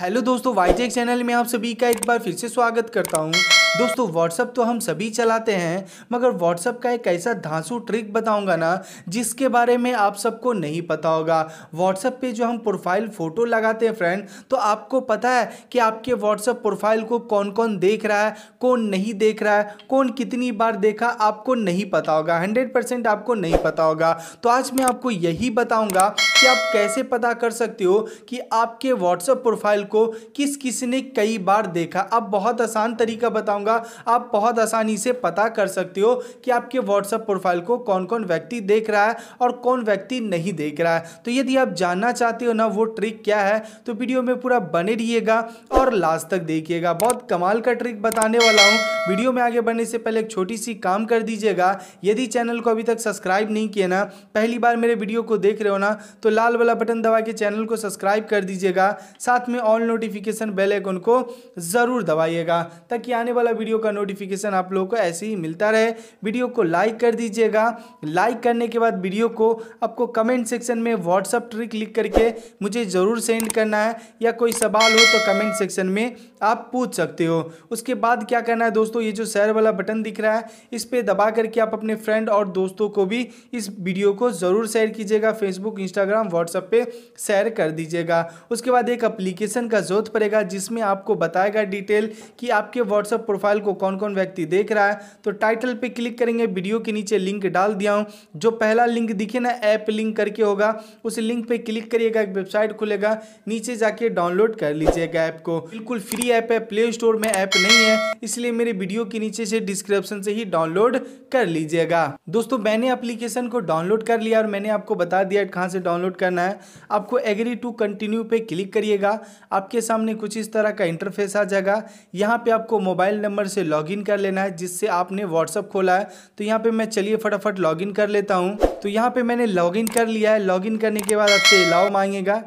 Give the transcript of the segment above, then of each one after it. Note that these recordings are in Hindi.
हेलो दोस्तों वाई चैनल में आप सभी का एक बार फिर से स्वागत करता हूँ दोस्तों व्हाट्सअप तो हम सभी चलाते हैं मगर व्हाट्सअप का एक ऐसा धांसू ट्रिक बताऊंगा ना जिसके बारे में आप सबको नहीं पता होगा व्हाट्सअप पे जो हम प्रोफाइल फ़ोटो लगाते हैं फ्रेंड तो आपको पता है कि आपके व्हाट्सअप प्रोफाइल को कौन कौन देख रहा है कौन नहीं देख रहा है कौन कितनी बार देखा आपको नहीं पता होगा हंड्रेड आपको नहीं पता होगा तो आज मैं आपको यही बताऊँगा कि आप कैसे पता कर सकते हो कि आपके व्हाट्सअप प्रोफाइल को किस किसने कई बार देखा अब बहुत आसान तरीका बताऊँगा दूंगा आप बहुत आसानी से पता कर सकते हो कि आपके व्हाट्सअप प्रोफाइल को कौन कौन व्यक्ति देख रहा है और कौन व्यक्ति नहीं देख रहा है तो यदि आप जानना चाहते हो ना वो ट्रिक क्या है तो वीडियो में पूरा बने रहिएगा और लास्ट तक देखिएगा बहुत कमाल का ट्रिक बताने वाला हूँ वीडियो में आगे बढ़ने से पहले एक छोटी सी काम कर दीजिएगा यदि चैनल को अभी तक सब्सक्राइब नहीं किया ना पहली बार मेरे वीडियो को देख रहे हो ना तो लाल वाला बटन दबा के चैनल को सब्सक्राइब कर दीजिएगा साथ में ऑल नोटिफिकेशन बेल आइकन को ज़रूर दबाइएगा ताकि आने वाला वीडियो का नोटिफिकेशन आप लोगों को ऐसे ही मिलता रहे वीडियो को लाइक कर दीजिएगा लाइक करने के बाद वीडियो को आपको कमेंट सेक्शन में व्हाट्सअप ट्रिक लिख करके मुझे ज़रूर सेंड करना है या कोई सवाल हो तो कमेंट सेक्शन में आप पूछ सकते हो उसके बाद क्या करना है दोस्तों ये जो शेयर वाला बटन दिख रहा है इस पर दबा करके आप अपने फ्रेंड और दोस्तों को भी इस वीडियो को ज़रूर शेयर कीजिएगा फेसबुक इंस्टाग्राम व्हाट्सअप पर शेयर कर दीजिएगा उसके बाद एक अप्लीकेशन का जरूरत पड़ेगा जिसमें आपको बताएगा डिटेल कि आपके व्हाट्सअप प्रोफाइल प्रोफाइल को कौन कौन व्यक्ति देख रहा है तो टाइटल पे क्लिक करेंगे वीडियो के नीचे लिंक डाल दिया हूँ जो पहला लिंक दिखे ना ऐप लिंक करके होगा उस लिंक पे क्लिक करिएगा एक वेबसाइट खुलेगा नीचे जाके डाउनलोड कर लीजिएगा ऐप को बिल्कुल फ्री ऐप है प्ले स्टोर में ऐप नहीं है इसलिए मेरे वीडियो के नीचे से डिस्क्रिप्शन से ही डाउनलोड कर लीजिएगा दोस्तों मैंने अप्लीकेशन को डाउनलोड कर लिया और मैंने आपको बता दिया कहाँ से डाउनलोड करना है आपको एग्री टू कंटिन्यू पे क्लिक करिएगा आपके सामने कुछ इस तरह का इंटरफेस आ जाएगा यहाँ पे आपको मोबाइल नंबर से लॉगिन कर लेना है जिससे आपने व्हाट्सअप खोला है तो यहाँ पे मैं चलिए फटाफट लॉगिन कर लेता हूँ तो यहाँ पे मैंने लॉगिन कर लिया है लॉगिन करने के बाद आपसे अलाव मांगेगा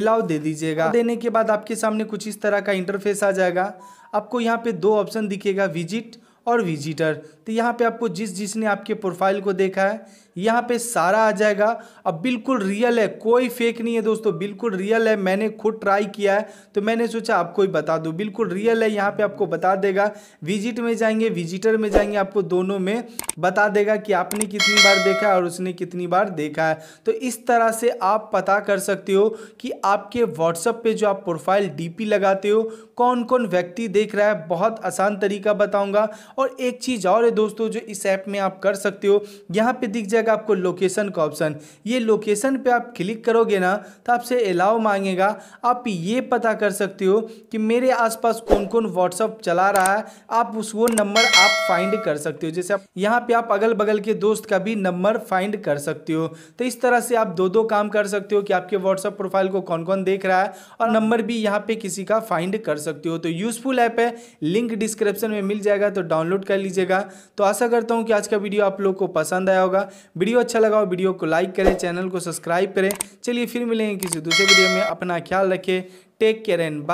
अलाव दे दीजिएगा देने के बाद आपके सामने कुछ इस तरह का इंटरफेस आ जाएगा आपको यहाँ पे दो ऑप्शन दिखेगा विजिट और विजिटर तो यहाँ पे आपको जिस जिसने आपके प्रोफाइल को देखा है यहाँ पे सारा आ जाएगा अब बिल्कुल रियल है कोई फेक नहीं है दोस्तों बिल्कुल रियल है मैंने खुद ट्राई किया है तो मैंने सोचा आपको ही बता दूँ बिल्कुल रियल है यहाँ पे आपको बता देगा विजिट में जाएंगे विजिटर में जाएंगे आपको दोनों में बता देगा कि आपने कितनी बार देखा है और उसने कितनी बार देखा है तो इस तरह से आप पता कर सकते हो कि आपके व्हाट्सअप पर जो आप प्रोफाइल डी लगाते हो कौन कौन व्यक्ति देख रहा है बहुत आसान तरीका बताऊँगा और एक चीज़ और है दोस्तों जो इस ऐप में आप कर सकते हो यहाँ पे दिख जाए जाएगा आपको लोकेशन का ऑप्शन ये लोकेशन पे आप क्लिक करोगे ना तो आपसे अलाउ मांगेगा आप ये पता कर सकते हो कि मेरे आसपास कौन कौन व्हाट्सअप चला रहा है आप उस वो नंबर आप फाइंड कर सकते हो जैसे आप यहाँ पे आप अगल बगल के दोस्त का भी नंबर फाइंड कर सकते हो तो इस तरह से आप दो दो काम कर सकते हो कि आपके व्हाट्सअप प्रोफाइल को कौन कौन देख रहा है और नंबर भी यहाँ पे किसी का फाइंड कर सकते हो तो यूजफुल ऐप है लिंक डिस्क्रिप्शन में मिल जाएगा तो डाउनलोड कर लीजिएगा तो आशा करता हूँ कि आज का वीडियो आप लोग को पसंद आया होगा वीडियो अच्छा लगा हो वीडियो को लाइक करें चैनल को सब्सक्राइब करें चलिए फिर मिलेंगे किसी दूसरे वीडियो में अपना ख्याल रखें टेक केयर एंड बाय